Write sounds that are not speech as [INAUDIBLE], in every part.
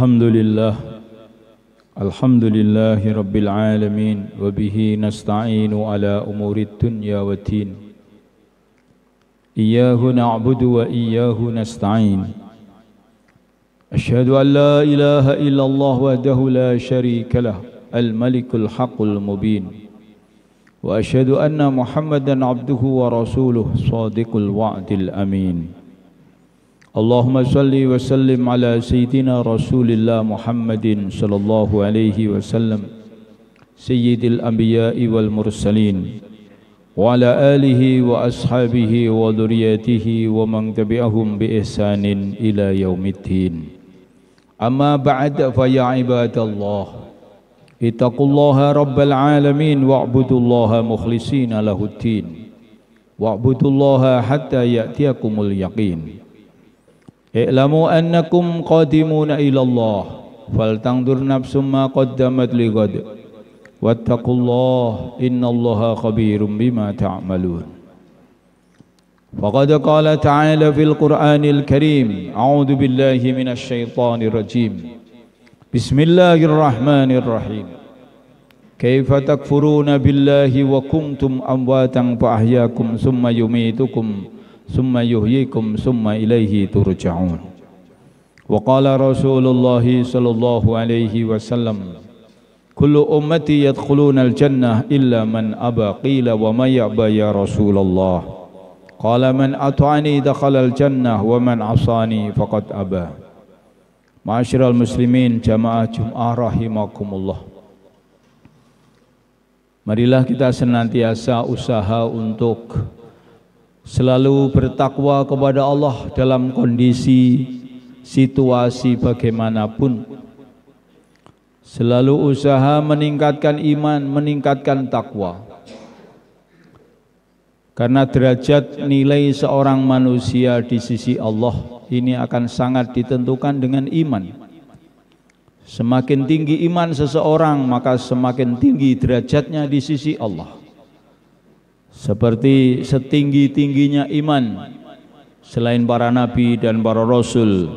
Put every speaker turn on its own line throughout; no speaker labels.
الحمد لله الحمد لله رب العالمين وبه نستعين على أمور الدنيا والدين إياه نعبد وإياه نستعين أشهد أن لا إله إلا الله وحده لا شريك له الملك الحق المبين وأشهد أن محمدا عبده ورسوله صادق الوعد الأمين اللهم صل وسلم على سيدنا رسول الله محمد صلى الله عليه وسلم سيد الأنبياء والمرسلين وعلى آله وأصحابه وذريته ومن تبعهم بإحسان إلى يوم الدين أما بعد فيا عباد الله اتقوا الله رب العالمين واعبدوا الله مخلصين له الدين واعبدوا الله حتى يأتيكم اليقين I'lamu annakum qadimuna ila Allah faltangdur nafsum ma qaddamat lighad wattaqullah innallaha khabirum bima ta'malun وقد قال تعالى في القرآن الكريم أعوذ بالله من الشيطان الرجيم بسم الله الرحمن الرحيم كيف تكفرون بالله وكنتم أمواتا فأحياكم ثم يميتكم ثم يحييكم ثم إليه ترجعون وقال رسول الله صلى الله عليه وسلم كل أمتي يدخلون الجنة إلا من أبى قيل وما يأبى يا رسول الله قال من أطعني دخل الجنة ومن عصاني فقد أبى معاشر المسلمين جماعة جمعة رحمكم الله Marilah kita senantiasa usaha untuk selalu bertakwa kepada Allah dalam kondisi situasi bagaimanapun selalu usaha meningkatkan iman meningkatkan takwa karena derajat nilai seorang manusia di sisi Allah ini akan sangat ditentukan dengan iman semakin tinggi iman seseorang maka semakin tinggi derajatnya di sisi Allah seperti setinggi-tingginya iman selain para nabi dan para rasul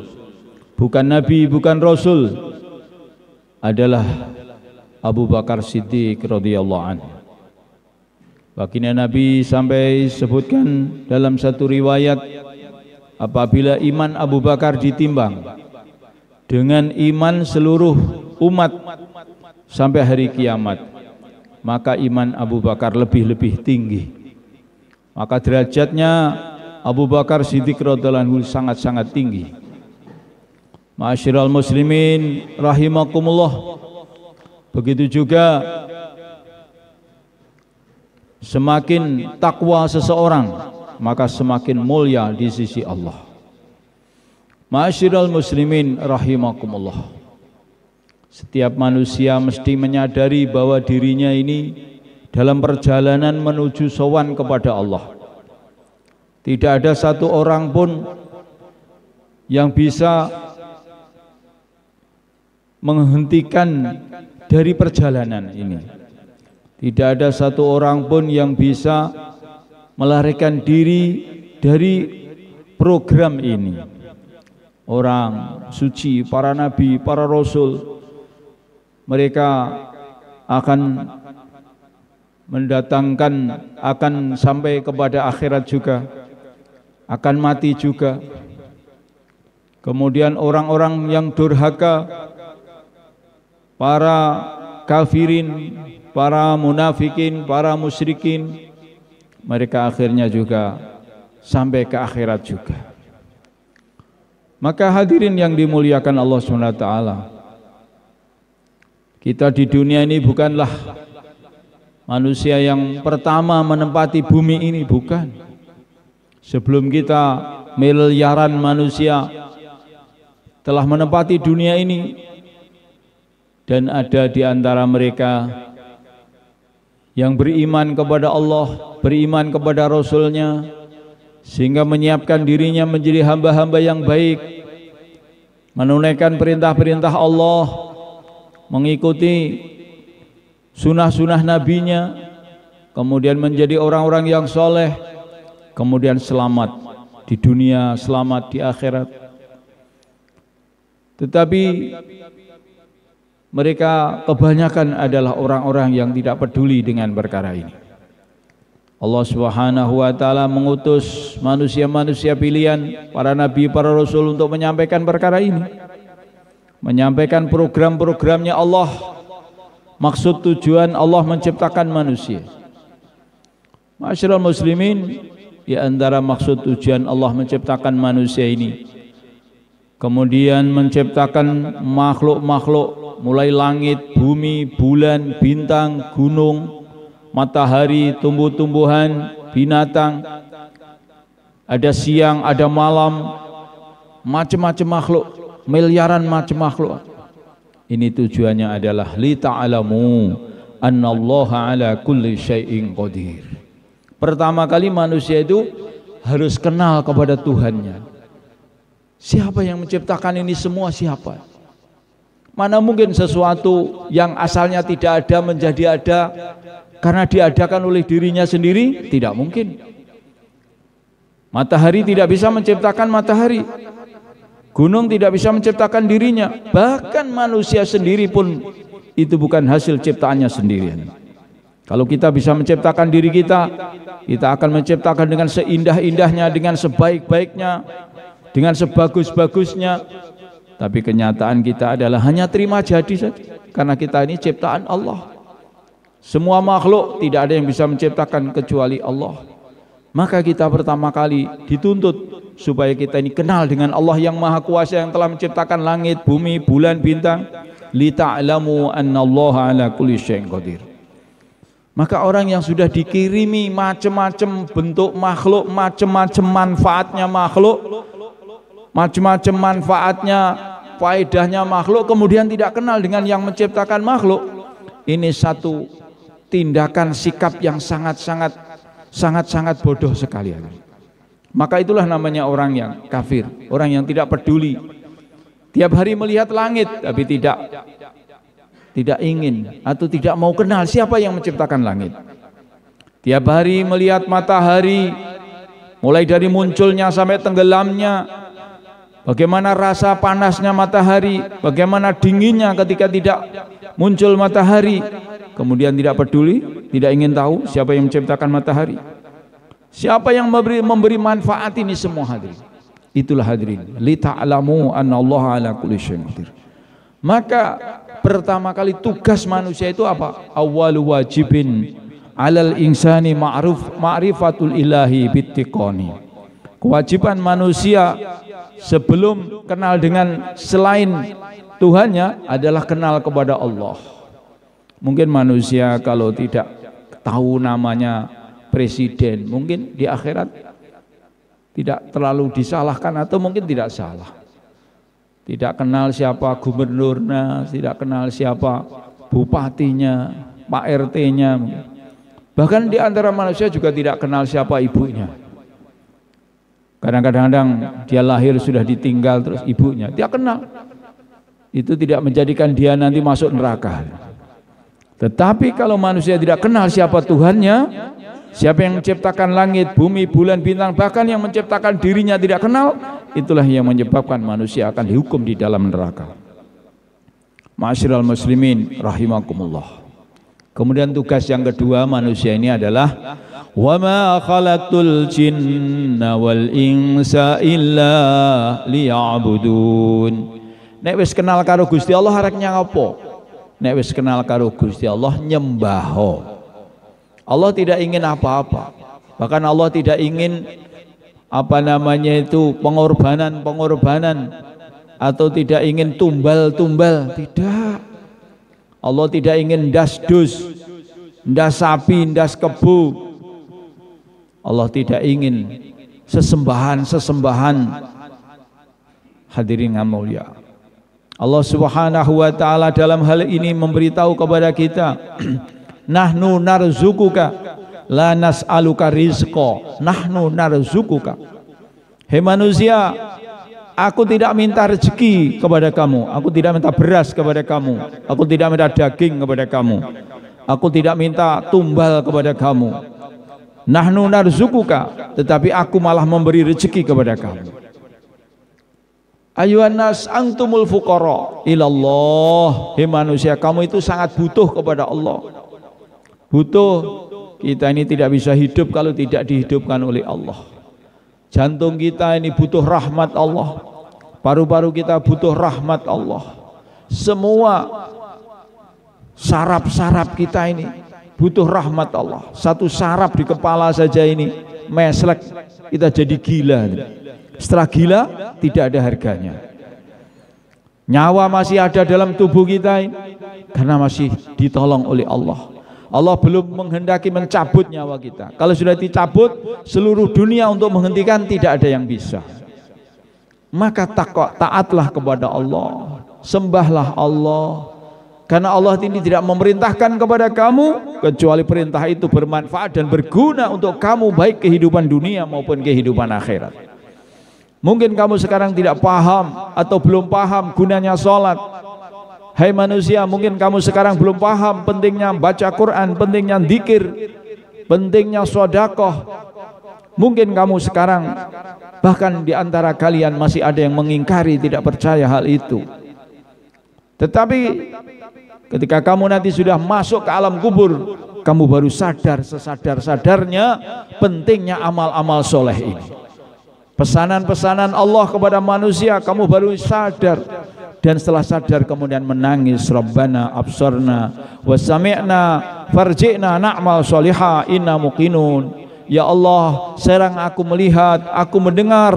bukan nabi bukan rasul adalah Abu Bakar Siddiq radhiyallahu anhu baginda nabi sampai sebutkan dalam satu riwayat apabila iman Abu Bakar ditimbang dengan iman seluruh umat sampai hari kiamat maka iman Abu Bakar lebih-lebih tinggi. Maka derajatnya Abu Bakar Siddiq radhiyallahu sangat-sangat tinggi. Ma'asyiral muslimin rahimakumullah. Begitu juga semakin takwa seseorang maka semakin mulia di sisi Allah. Ma'asyiral muslimin rahimakumullah. Setiap manusia mesti menyadari bahwa dirinya ini dalam perjalanan menuju sowan kepada Allah. Tidak ada satu orang pun yang bisa menghentikan dari perjalanan ini. Tidak ada satu orang pun yang bisa melarikan diri dari program ini. Orang suci, para nabi, para rasul, mereka akan mendatangkan akan sampai kepada akhirat juga akan mati juga kemudian orang-orang yang durhaka para kafirin para munafikin para musyrikin mereka akhirnya juga sampai ke akhirat juga maka hadirin yang dimuliakan Allah Subhanahu wa taala kita di dunia ini bukanlah manusia yang pertama menempati bumi ini, bukan. Sebelum kita miliaran manusia telah menempati dunia ini dan ada di antara mereka yang beriman kepada Allah, beriman kepada Rasulnya, sehingga menyiapkan dirinya menjadi hamba-hamba yang baik, menunaikan perintah-perintah Allah, mengikuti sunnah-sunnah nabinya kemudian menjadi orang-orang yang soleh kemudian selamat di dunia selamat di akhirat tetapi mereka kebanyakan adalah orang-orang yang tidak peduli dengan perkara ini Allah Subhanahu wa taala mengutus manusia-manusia pilihan, para nabi, para rasul untuk menyampaikan perkara ini menyampaikan program-programnya Allah maksud tujuan Allah menciptakan manusia Masyarakat muslimin di antara maksud tujuan Allah menciptakan manusia ini kemudian menciptakan makhluk-makhluk mulai langit, bumi, bulan, bintang, gunung, matahari, tumbuh-tumbuhan, binatang, ada siang, ada malam, macam-macam makhluk miliaran macam makhluk. Ini tujuannya adalah li ta'lamu annallaha ala kulli syai'in qadir. Pertama kali manusia itu harus kenal kepada Tuhannya. Siapa yang menciptakan ini semua siapa? Mana mungkin sesuatu yang asalnya tidak ada menjadi ada karena diadakan oleh dirinya sendiri? Tidak mungkin. Matahari tidak bisa menciptakan matahari. Gunung tidak bisa menciptakan dirinya, bahkan manusia sendiri pun itu bukan hasil ciptaannya sendirian. Kalau kita bisa menciptakan diri kita, kita akan menciptakan dengan seindah-indahnya, dengan sebaik-baiknya, dengan sebagus-bagusnya. Tapi kenyataan kita adalah hanya terima jadi saja, karena kita ini ciptaan Allah. Semua makhluk tidak ada yang bisa menciptakan kecuali Allah. Maka kita pertama kali dituntut supaya kita ini kenal dengan Allah yang Maha Kuasa yang telah menciptakan langit, bumi, bulan, bintang Lita alamu ta'lamu Allah ala kulli syai'in qadir. Maka orang yang sudah dikirimi macam-macam bentuk makhluk, macam-macam manfaatnya makhluk, macam-macam manfaatnya, faedahnya makhluk kemudian tidak kenal dengan yang menciptakan makhluk. Ini satu tindakan sikap yang sangat-sangat sangat-sangat bodoh sekali. Maka itulah namanya orang yang kafir, orang yang tidak peduli. Tiap hari melihat langit tapi tidak tidak ingin atau tidak mau kenal siapa yang menciptakan langit. Tiap hari melihat matahari mulai dari munculnya sampai tenggelamnya. Bagaimana rasa panasnya matahari, bagaimana dinginnya ketika tidak muncul matahari. Kemudian tidak peduli, tidak ingin tahu siapa yang menciptakan matahari. Siapa yang memberi, memberi manfaat ini semua hadirin? Itulah hadirin. Li ta'lamu anna Allah ala kulli syai'in Maka pertama kali tugas manusia itu apa? Awwalu wajibin alal insani ma'ruf ma'rifatul ilahi bittiqani. Kewajiban manusia sebelum kenal dengan selain Tuhannya adalah kenal kepada Allah. Mungkin manusia kalau tidak tahu namanya presiden, mungkin di akhirat tidak terlalu disalahkan atau mungkin tidak salah. Tidak kenal siapa gubernurnya, tidak kenal siapa bupatinya, Pak RT-nya. Bahkan di antara manusia juga tidak kenal siapa ibunya. Kadang-kadang dia lahir sudah ditinggal terus ibunya, dia kenal. Itu tidak menjadikan dia nanti masuk neraka. Tetapi kalau manusia tidak kenal siapa Tuhannya, Siapa yang menciptakan langit, bumi, bulan, bintang, bahkan yang menciptakan dirinya tidak kenal, itulah yang menyebabkan manusia akan dihukum di dalam neraka. Ma'asyiral muslimin rahimakumullah. Kemudian tugas yang kedua manusia ini adalah wa ma khalaqtul jinna wal insa illa liya'budun. Nek wis kenal karo Gusti Allah harek nyang apa? Nek wis kenal karo Gusti Allah ho. Allah tidak ingin apa-apa. Bahkan Allah tidak ingin apa namanya itu pengorbanan-pengorbanan atau tidak ingin tumbal-tumbal. Tidak. Allah tidak ingin das-dus, das sapi, das kebu. Allah tidak ingin sesembahan-sesembahan. Hadirin yang mulia. Allah Subhanahu wa taala dalam hal ini memberitahu kepada kita [CLEARS THROAT] nahnu narzukuka la nas'aluka rizqa nahnu narzukuka hei manusia aku tidak minta rezeki kepada kamu aku tidak minta beras kepada kamu aku tidak minta daging kepada kamu aku tidak minta tumbal kepada kamu nahnu narzukuka tetapi aku malah memberi rezeki kepada kamu ayuhan nas antumul fuqara ilallah hei manusia kamu itu sangat butuh kepada Allah butuh kita ini tidak bisa hidup kalau tidak dihidupkan oleh Allah jantung kita ini butuh rahmat Allah paru-paru kita butuh rahmat Allah semua sarap-sarap kita ini butuh rahmat Allah satu sarap di kepala saja ini meslek kita jadi gila setelah gila tidak ada harganya nyawa masih ada dalam tubuh kita ini karena masih ditolong oleh Allah Allah belum menghendaki mencabut nyawa kita. Kalau sudah dicabut, seluruh dunia untuk menghentikan tidak ada yang bisa. Maka taatlah kepada Allah, sembahlah Allah. Karena Allah ini tidak memerintahkan kepada kamu kecuali perintah itu bermanfaat dan berguna untuk kamu baik kehidupan dunia maupun kehidupan akhirat. Mungkin kamu sekarang tidak paham atau belum paham gunanya sholat, Hai hey manusia, mungkin kamu sekarang belum paham pentingnya baca Quran, pentingnya dikir, pentingnya sodakoh. Mungkin kamu sekarang bahkan di antara kalian masih ada yang mengingkari, tidak percaya hal itu. Tetapi ketika kamu nanti sudah masuk ke alam kubur, kamu baru sadar sesadar-sadarnya pentingnya amal-amal soleh ini. Pesanan-pesanan Allah kepada manusia, kamu baru sadar dan setelah sadar kemudian menangis Rabbana absorna wa farji'na na'mal soliha inna muqinun Ya Allah serang aku melihat aku mendengar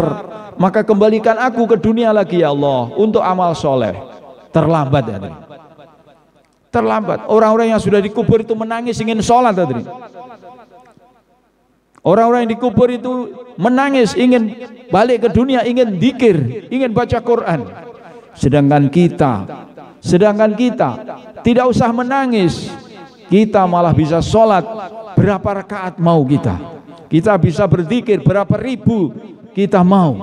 maka kembalikan aku ke dunia lagi ya Allah untuk amal soleh terlambat ya tadi terlambat orang-orang yang sudah dikubur itu menangis ingin sholat tadi ya Orang-orang yang dikubur itu menangis ingin balik ke dunia, ingin dikir, ingin baca Quran. Sedangkan kita, sedangkan kita tidak usah menangis, kita malah bisa sholat berapa rakaat mau kita. Kita bisa berzikir berapa ribu kita mau.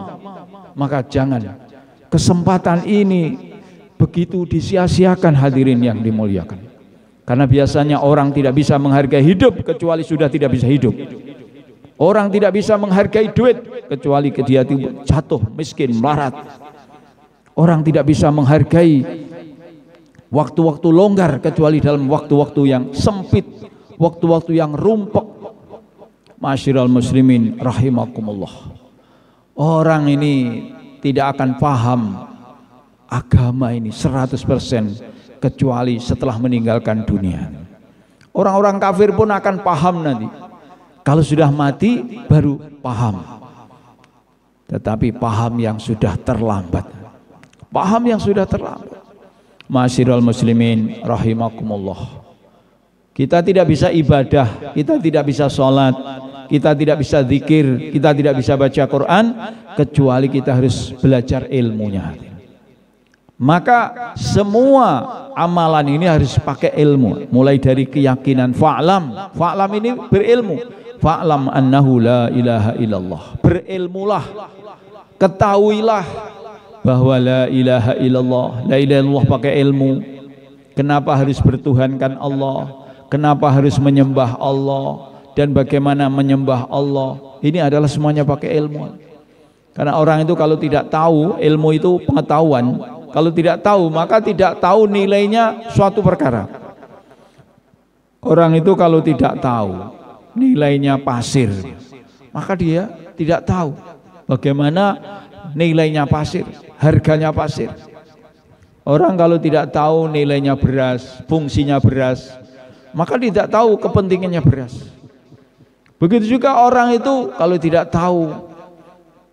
Maka jangan kesempatan ini begitu disia-siakan hadirin yang dimuliakan. Karena biasanya orang tidak bisa menghargai hidup kecuali sudah tidak bisa hidup. Orang tidak bisa menghargai duit kecuali dia jatuh miskin, melarat, Orang tidak bisa menghargai waktu-waktu longgar kecuali dalam waktu-waktu yang sempit, waktu-waktu yang rumpek. Masyiral muslimin rahimakumullah. Orang ini tidak akan paham agama ini 100% kecuali setelah meninggalkan dunia. Orang-orang kafir pun akan paham nanti. Kalau sudah mati baru paham. Tetapi paham yang sudah terlambat. Paham yang sudah terlambat. Masyiral muslimin rahimakumullah. Kita tidak bisa ibadah, kita tidak bisa sholat, kita tidak bisa zikir, kita tidak bisa baca Quran kecuali kita harus belajar ilmunya. Maka semua amalan ini harus pakai ilmu, mulai dari keyakinan fa'lam. Fa'lam ini berilmu. Fa'lam annahu la ilaha illallah. Berilmulah. Ketahuilah bahwa la ilaha illallah la ilaha illallah pakai ilmu kenapa harus bertuhankan Allah kenapa harus menyembah Allah dan bagaimana menyembah Allah ini adalah semuanya pakai ilmu karena orang itu kalau tidak tahu ilmu itu pengetahuan kalau tidak tahu maka tidak tahu nilainya suatu perkara orang itu kalau tidak tahu nilainya pasir maka dia tidak tahu bagaimana nilainya pasir, harganya pasir. Orang kalau tidak tahu nilainya beras, fungsinya beras, maka tidak tahu kepentingannya beras. Begitu juga orang itu kalau tidak tahu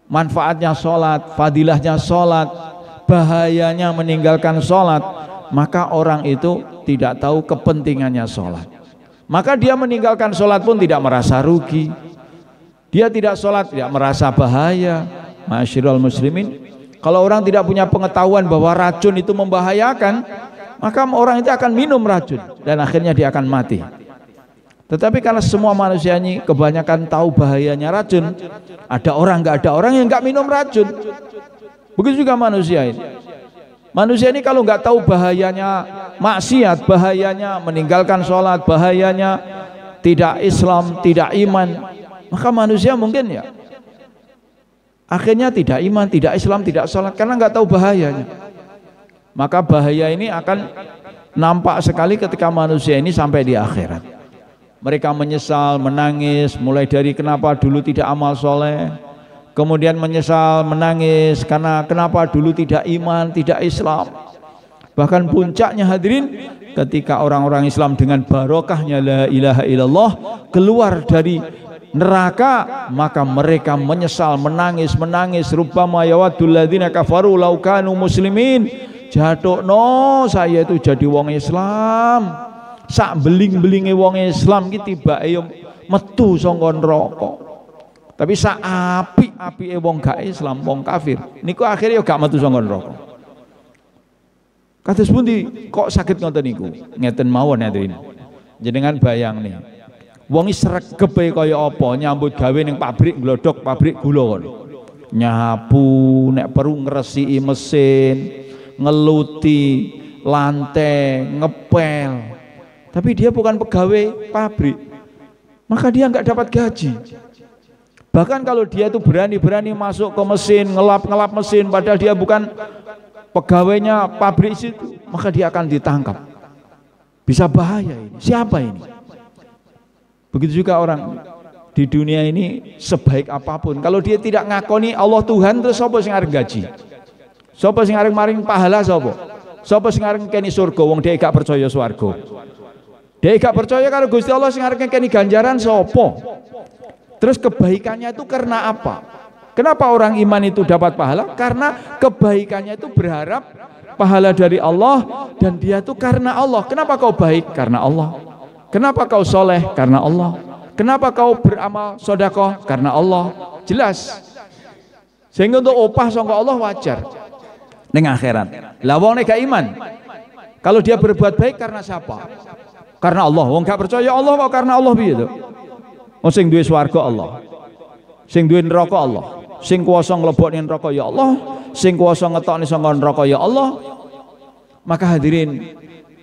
manfaatnya sholat, fadilahnya sholat, bahayanya meninggalkan sholat, maka orang itu tidak tahu kepentingannya sholat. Maka dia meninggalkan sholat pun tidak merasa rugi. Dia tidak sholat, tidak merasa bahaya. Masyirul muslimin, kalau orang tidak punya pengetahuan bahwa racun itu membahayakan, maka orang itu akan minum racun dan akhirnya dia akan mati. Tetapi karena semua manusia ini kebanyakan tahu bahayanya racun, ada orang nggak ada orang yang nggak minum racun. Begitu juga manusia ini. Manusia ini kalau nggak tahu bahayanya maksiat, bahayanya meninggalkan sholat, bahayanya tidak Islam, tidak iman, maka manusia mungkin ya Akhirnya tidak iman, tidak Islam, tidak sholat karena nggak tahu bahayanya. Maka bahaya ini akan nampak sekali ketika manusia ini sampai di akhirat. Mereka menyesal, menangis, mulai dari kenapa dulu tidak amal soleh, kemudian menyesal, menangis karena kenapa dulu tidak iman, tidak Islam. Bahkan puncaknya hadirin ketika orang-orang Islam dengan barokahnya la ilaha illallah keluar dari neraka maka mereka menyesal menangis menangis rupa mayawadul ladzina kafaru laukanu muslimin no saya itu jadi wong Islam sak beling-belinge wong Islam ini tiba ayo e metu songkon rokok tapi sak api api wong gak Islam wong kafir niku akhirnya gak metu songkon rokok kata pundi kok sakit ngoten niku ngeten mawon jadi ya, jenengan bayang nih wong sregep kaya apa nyambut gawe ning pabrik glodok pabrik gula nyapu nek perlu ngresiki mesin ngeluti lantai ngepel tapi dia bukan pegawai pabrik maka dia nggak dapat gaji bahkan kalau dia itu berani-berani masuk ke mesin ngelap-ngelap mesin padahal dia bukan pegawainya pabrik situ maka dia akan ditangkap bisa bahaya ini siapa ini Begitu juga orang di dunia ini sebaik apapun. Kalau dia tidak ngakoni Allah Tuhan terus sapa sing areng gaji? Sapa sing areng maring pahala sapa? Sapa sing areng keni surga wong dhek gak percaya swarga. Dhek gak percaya karo Gusti Allah sing areng keni ganjaran sapa? Terus kebaikannya itu karena apa? Kenapa orang iman itu dapat pahala? Karena kebaikannya itu berharap pahala dari Allah dan dia itu karena Allah. Kenapa kau baik? Karena Allah. Kenapa kau soleh? Karena Allah. Kenapa kau beramal sodako? Karena Allah. Jelas. Sehingga untuk upah sangka Allah wajar. Neng akhirat. Lah wong iman. Kalau dia berbuat baik karena siapa? Karena Allah. Wong gak percaya Allah kok karena Allah begitu. to? Wong oh, sing duwe swarga Allah. Sing duwe rokok Allah. Sing kuasa nglebokne rokok ya Allah, sing kuasa ngetokne saka neraka ya Allah. Maka hadirin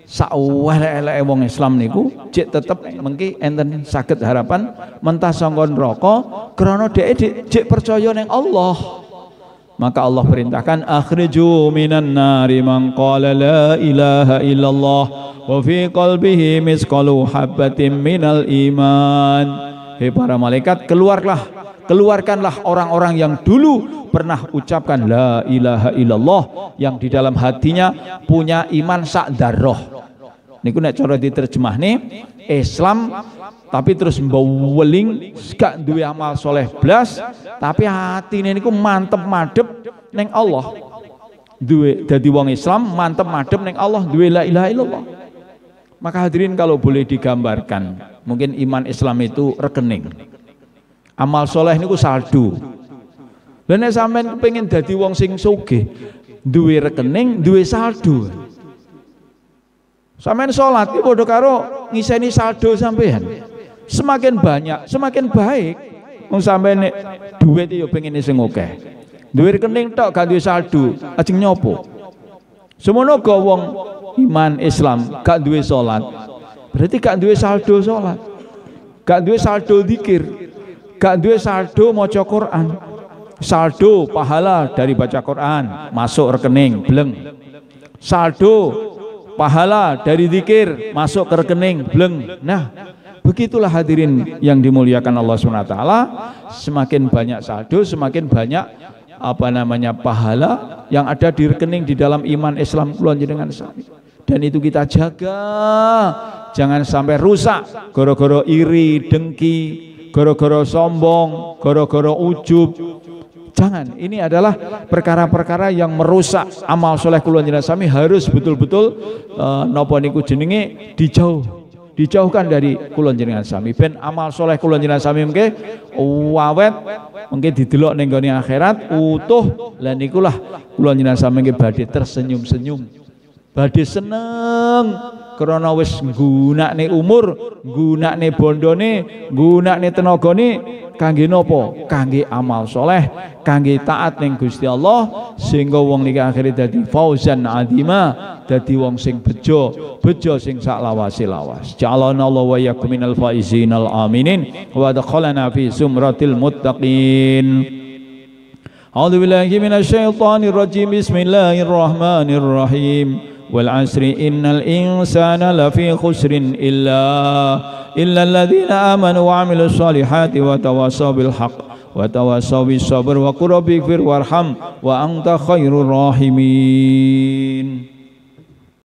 sakwelek-eleke wong Islam niku jek tetep mengki enten sakit harapan mentah rokok, neraka krana dhek jek percaya ning Allah. Maka Allah perintahkan akhriju minan nari man qala la ilaha illallah wa fi qalbihi misqalu habatin minal iman. Hei para malaikat keluarlah keluarkanlah orang-orang yang dulu pernah ucapkan la ilaha illallah yang di dalam hatinya punya iman sak niku nek cara nih Islam tapi terus mbaweling gak duwe amal soleh blas tapi hati ini niku mantep madep neng Allah duwe dadi wong Islam mantep madep neng Allah duwe la ilaha illallah maka hadirin kalau boleh digambarkan mungkin iman Islam itu rekening amal soleh niku saldo dan sampean pengen dadi wong sing sugih duwe rekening duwe saldo Sampeyan sholat, ibu bodoh karo ngiseni saldo sampean. Semakin banyak, semakin baik. Mau sampai nih dhuwit yo pengen sing akeh. Duit rekening tok gak duit saldo, aja nyopo? Semua nogo wong iman Islam gak duit sholat. Berarti gak duit saldo sholat. Gak duit saldo zikir. Gak duit saldo mau Quran. Saldo pahala dari baca Quran masuk rekening, bleng. Saldo pahala dari zikir masuk ke rekening bleng nah begitulah hadirin yang dimuliakan Allah SWT semakin banyak saldo semakin banyak apa namanya pahala yang ada di rekening di dalam iman Islam keluarga dengan sahabat dan itu kita jaga jangan sampai rusak goro-goro iri dengki goro-goro sombong goro-goro ujub Jangan, ini adalah perkara-perkara yang merusak amal soleh kulon jenazah sami harus betul-betul uh, nopo niku jenenge dijauh dijauhkan dari kulon jenengan sami ben amal soleh kulon jenengan sami mungkin wawet mungkin didelok nenggoni akhirat utuh dan ikulah kulon jenengan sami mungkin badhe tersenyum-senyum badi seneng karena wis nih umur gunak nih nggunakne bondone nih nih kangge nopo kangge amal soleh kangge taat ning Gusti Allah sehingga wong niki akhire dadi fauzan adima, dadi wong sing bejo bejo sing sak lawase lawas jalana Allah wa yakum minal faizin al aminin wa dakhalana fi sumratil muttaqin A'udzu billahi minasy syaithanir rajim Bismillahirrahmanirrahim والعسر إن الإنسان لفي خسر إلا إلا الذين آمنوا وعملوا الصالحات وتواصوا بالحق وتواصوا بالصبر وقل رب اغفر وارحم
وأنت خير الراحمين